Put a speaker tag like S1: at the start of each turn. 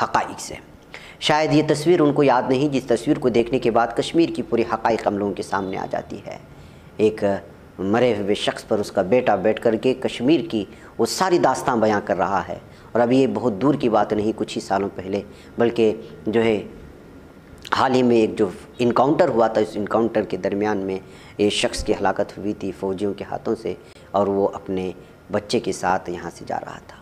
S1: हकाइक से शायद ये तस्वीर उनको याद नहीं जिस तस्वीर को देखने के बाद कश्मीर की पूरी हक़ हम लोगों के सामने आ जाती है एक मरे हुए शख्स पर उसका बेटा बैठ कर के कश्मीर की वो सारी दास्तान बयां कर रहा है और अभी ये बहुत दूर की बात नहीं कुछ ही सालों पहले बल्कि जो है हाल ही में एक जो इनकाउंटर हुआ था उस इनकाउंटर के दरमियान में ये शख्स की हलाकत हुई थी फ़ौजियों के हाथों से और वो अपने बच्चे के साथ यहाँ से जा रहा था